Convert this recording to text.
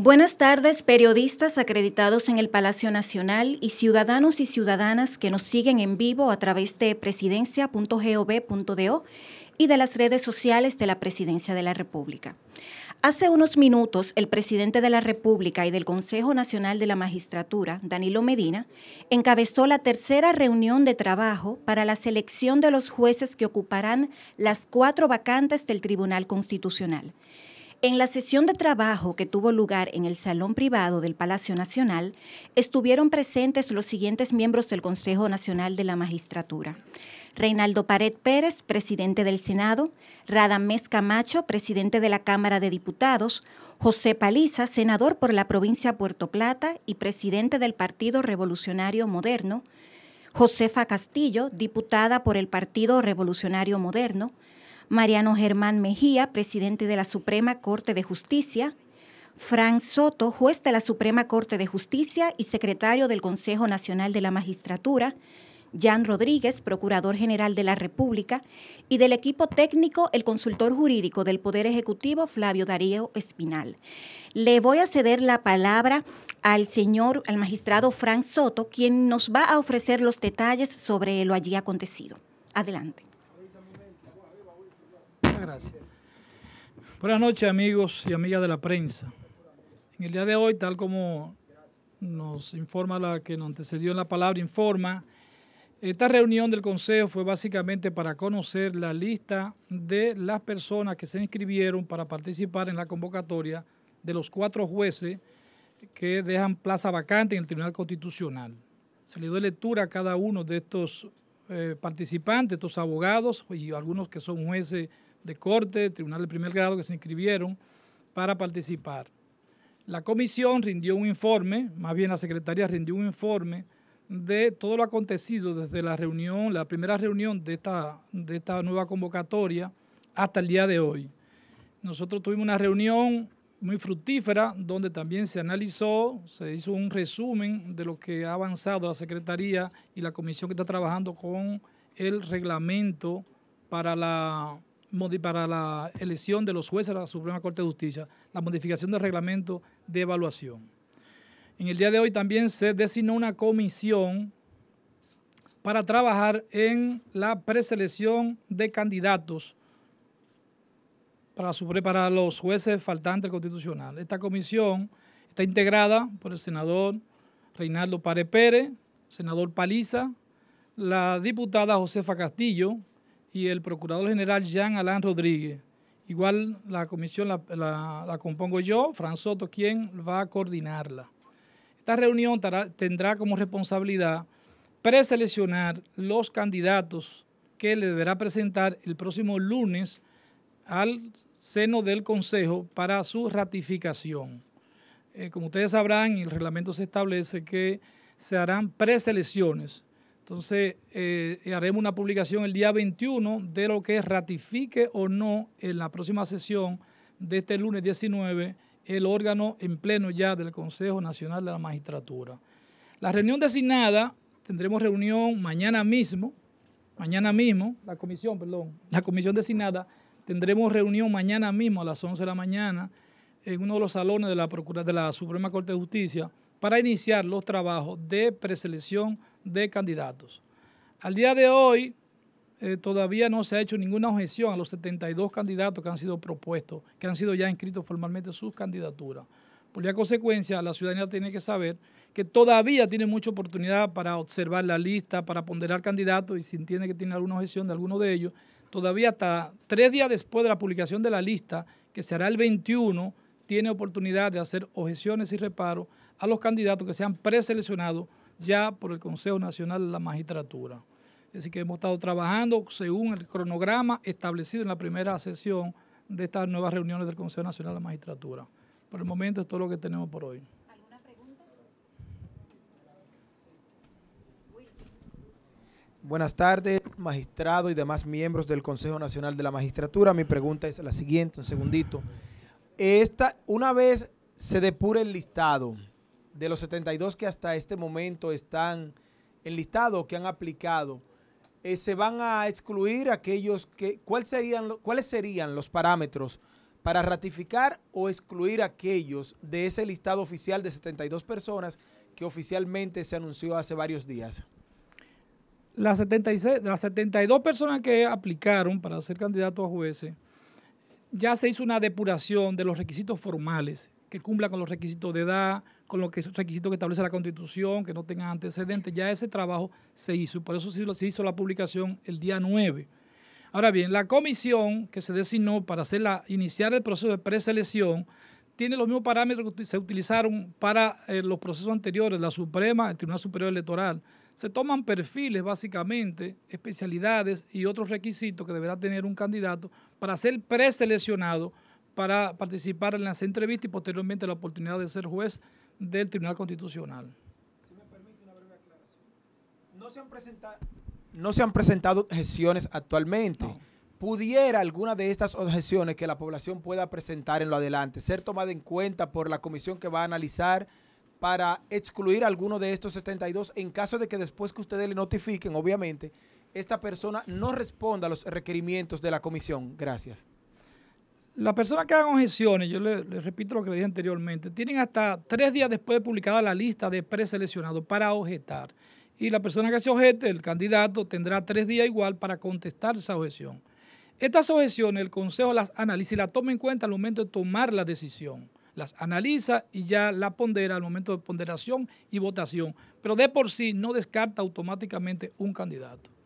Buenas tardes, periodistas acreditados en el Palacio Nacional y ciudadanos y ciudadanas que nos siguen en vivo a través de presidencia.gov.do y de las redes sociales de la Presidencia de la República. Hace unos minutos, el presidente de la República y del Consejo Nacional de la Magistratura, Danilo Medina, encabezó la tercera reunión de trabajo para la selección de los jueces que ocuparán las cuatro vacantes del Tribunal Constitucional. En la sesión de trabajo que tuvo lugar en el Salón Privado del Palacio Nacional, estuvieron presentes los siguientes miembros del Consejo Nacional de la Magistratura. Reinaldo Pared Pérez, presidente del Senado, Radamés Camacho, presidente de la Cámara de Diputados, José Paliza, senador por la provincia Puerto Plata y presidente del Partido Revolucionario Moderno, Josefa Castillo, diputada por el Partido Revolucionario Moderno, Mariano Germán Mejía, presidente de la Suprema Corte de Justicia, Frank Soto, juez de la Suprema Corte de Justicia y secretario del Consejo Nacional de la Magistratura, Jan Rodríguez, Procurador General de la República, y del equipo técnico, el consultor jurídico del Poder Ejecutivo, Flavio Darío Espinal. Le voy a ceder la palabra al señor, al magistrado Frank Soto, quien nos va a ofrecer los detalles sobre lo allí acontecido. Adelante gracias. Buenas noches, amigos y amigas de la prensa. En el día de hoy, tal como nos informa la que nos antecedió en la palabra, informa, esta reunión del Consejo fue básicamente para conocer la lista de las personas que se inscribieron para participar en la convocatoria de los cuatro jueces que dejan plaza vacante en el Tribunal Constitucional. Se le dio lectura a cada uno de estos eh, participantes, estos abogados y algunos que son jueces de corte, tribunal de primer grado que se inscribieron para participar. La comisión rindió un informe, más bien la secretaria rindió un informe de todo lo acontecido desde la reunión, la primera reunión de esta, de esta nueva convocatoria hasta el día de hoy. Nosotros tuvimos una reunión muy fructífera, donde también se analizó, se hizo un resumen de lo que ha avanzado la Secretaría y la comisión que está trabajando con el reglamento para la, para la elección de los jueces de la Suprema Corte de Justicia, la modificación del reglamento de evaluación. En el día de hoy también se designó una comisión para trabajar en la preselección de candidatos para, su, para los jueces faltantes constitucionales. Esta comisión está integrada por el senador Reinaldo Párez Pérez, senador Paliza, la diputada Josefa Castillo y el procurador general Jean Alain Rodríguez. Igual la comisión la, compongo yo, Fran Soto, quien va a coordinarla. Esta reunión tendrá como responsabilidad preseleccionar los candidatos que le deberá presentar el próximo lunes al seno del Consejo para su ratificación. Eh, como ustedes sabrán, el reglamento se establece que se harán preselecciones. Entonces, eh, haremos una publicación el día 21 de lo que ratifique o no en la próxima sesión de este lunes 19 el órgano en pleno ya del Consejo Nacional de la Magistratura. La reunión designada, tendremos reunión mañana mismo, mañana mismo, la comisión, perdón, la comisión designada Tendremos reunión mañana mismo a las 11 de la mañana en uno de los salones de la, de la Suprema Corte de Justicia para iniciar los trabajos de preselección de candidatos. Al día de hoy eh, todavía no se ha hecho ninguna objeción a los 72 candidatos que han sido propuestos, que han sido ya inscritos formalmente sus candidaturas. Por la consecuencia, la ciudadanía tiene que saber que todavía tiene mucha oportunidad para observar la lista, para ponderar candidatos y si entiende que tiene alguna objeción de alguno de ellos, todavía hasta tres días después de la publicación de la lista, que será el 21, tiene oportunidad de hacer objeciones y reparos a los candidatos que sean preseleccionados ya por el Consejo Nacional de la Magistratura. Así que hemos estado trabajando según el cronograma establecido en la primera sesión de estas nuevas reuniones del Consejo Nacional de la Magistratura. Por el momento, es todo lo que tenemos por hoy. Buenas tardes, magistrado y demás miembros del Consejo Nacional de la Magistratura. Mi pregunta es la siguiente, un segundito. Esta, una vez se depure el listado de los 72 que hasta este momento están en listado que han aplicado, eh, ¿se van a excluir aquellos que, cuáles serían los parámetros para ratificar o excluir aquellos de ese listado oficial de 72 personas que oficialmente se anunció hace varios días? las, 76, las 72 personas que aplicaron para ser candidatos a jueces, ya se hizo una depuración de los requisitos formales, que cumplan con los requisitos de edad, con los requisitos que establece la Constitución, que no tengan antecedentes. Ya ese trabajo se hizo, por eso se hizo la publicación el día 9. Ahora bien, la comisión que se designó para hacer iniciar el proceso de preselección tiene los mismos parámetros que se utilizaron para eh, los procesos anteriores, la Suprema, el Tribunal Superior Electoral. Se toman perfiles, básicamente, especialidades y otros requisitos que deberá tener un candidato para ser preseleccionado para participar en las entrevistas y posteriormente la oportunidad de ser juez del Tribunal Constitucional. Si me permite una breve aclaración. No se han presentado, gestiones actualmente pudiera alguna de estas objeciones que la población pueda presentar en lo adelante ser tomada en cuenta por la comisión que va a analizar para excluir alguno de estos 72 en caso de que después que ustedes le notifiquen, obviamente, esta persona no responda a los requerimientos de la comisión? Gracias. La persona que haga objeciones, yo le repito lo que le dije anteriormente, tienen hasta tres días después de publicada la lista de preseleccionados para objetar. Y la persona que se objete, el candidato, tendrá tres días igual para contestar esa objeción. Estas objeciones el Consejo las analiza y las toma en cuenta al momento de tomar la decisión. Las analiza y ya la pondera al momento de ponderación y votación, pero de por sí no descarta automáticamente un candidato.